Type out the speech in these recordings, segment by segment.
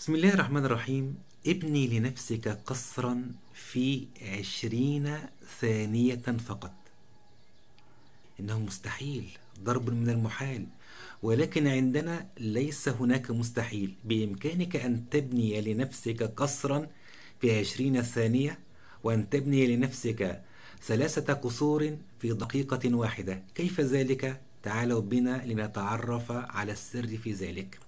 بسم الله الرحمن الرحيم ابني لنفسك قصرا في عشرين ثانية فقط إنه مستحيل ضرب من المحال ولكن عندنا ليس هناك مستحيل بإمكانك أن تبني لنفسك قصرا في عشرين ثانية وأن تبني لنفسك ثلاثة قصور في دقيقة واحدة كيف ذلك؟ تعالوا بنا لنتعرف على السر في ذلك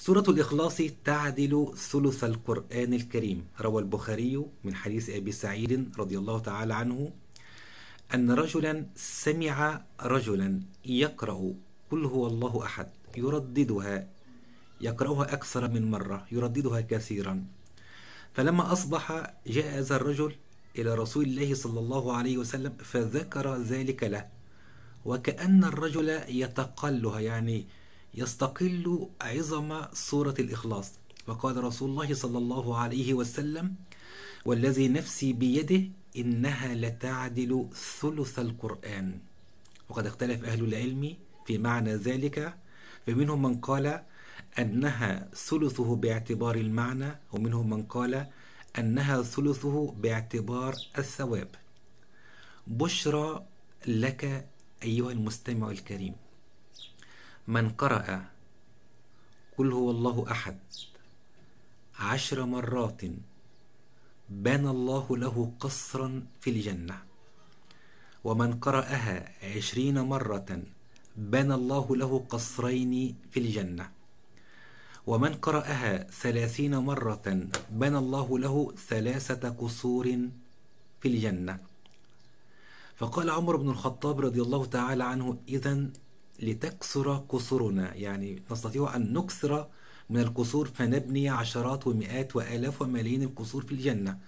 سورة الإخلاص تعدل ثلث القرآن الكريم روى البخاري من حديث أبي سعيد رضي الله تعالى عنه أن رجلا سمع رجلا يقرأ قل هو الله أحد يرددها يقرأها أكثر من مرة يرددها كثيرا فلما أصبح جاء هذا الرجل إلى رسول الله صلى الله عليه وسلم فذكر ذلك له وكأن الرجل يتقلها يعني يستقل عظم صورة الإخلاص وقال رسول الله صلى الله عليه وسلم والذي نفسي بيده إنها لتعدل ثلث القرآن وقد اختلف أهل العلم في معنى ذلك فمنهم من قال أنها ثلثه باعتبار المعنى ومنهم من قال أنها ثلثه باعتبار الثواب بشرى لك أيها المستمع الكريم من قرأ قل هو الله أحد عشر مرات بان الله له قصرا في الجنة ومن قرأها عشرين مرة بان الله له قصرين في الجنة ومن قرأها ثلاثين مرة بنى الله له ثلاثة قصور في الجنة فقال عمر بن الخطاب رضي الله تعالى عنه إذا لتكسر قصورنا يعني نستطيع أن نكسر من القصور فنبني عشرات ومئات وآلاف وملايين القصور في الجنة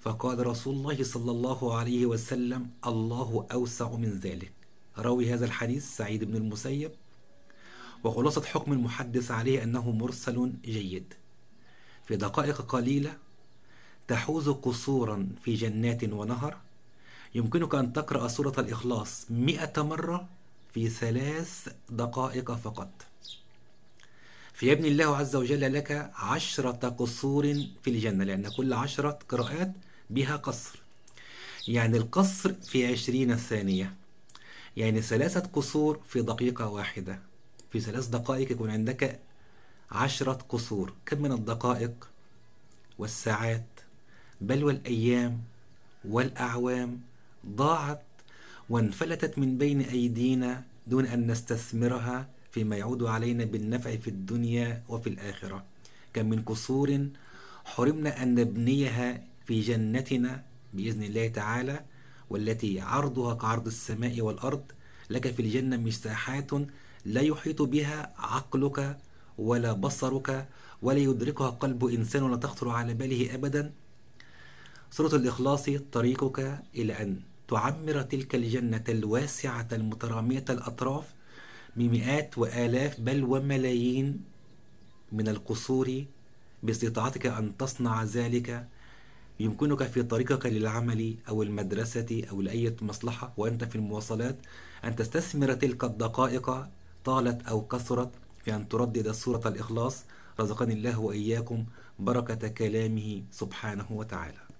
فقال رسول الله صلى الله عليه وسلم الله أوسع من ذلك روي هذا الحديث سعيد بن المسيب وخلاصة حكم المحدث عليه أنه مرسل جيد في دقائق قليلة تحوز قصورا في جنات ونهر يمكنك أن تقرأ سورة الإخلاص مئة مرة في ثلاث دقائق فقط فيبني الله عز وجل لك عشرة قصور في الجنة لأن كل عشرة قراءات بها قصر يعني القصر في عشرين ثانية يعني ثلاثة قصور في دقيقة واحدة في ثلاث دقائق يكون عندك عشرة قصور كم من الدقائق والساعات بل والأيام والأعوام ضاعت وانفلتت من بين أيدينا دون أن نستثمرها فيما يعود علينا بالنفع في الدنيا وفي الآخرة كم من قصور حرمنا أن نبنيها في جنتنا بإذن الله تعالى والتي عرضها كعرض السماء والأرض لك في الجنة مساحات لا يحيط بها عقلك ولا بصرك ولا يدركها قلب إنسان ولا تخطر على باله أبدا سورة الإخلاص طريقك إلى أن تعمر تلك الجنة الواسعة المترامية الأطراف بمئات وآلاف بل وملايين من القصور باستطاعتك أن تصنع ذلك يمكنك في طريقك للعمل أو المدرسة أو لأي مصلحة وأنت في المواصلات أن تستثمر تلك الدقائق طالت أو كثرت في أن تردد سورة الإخلاص رزقني الله وإياكم بركة كلامه سبحانه وتعالى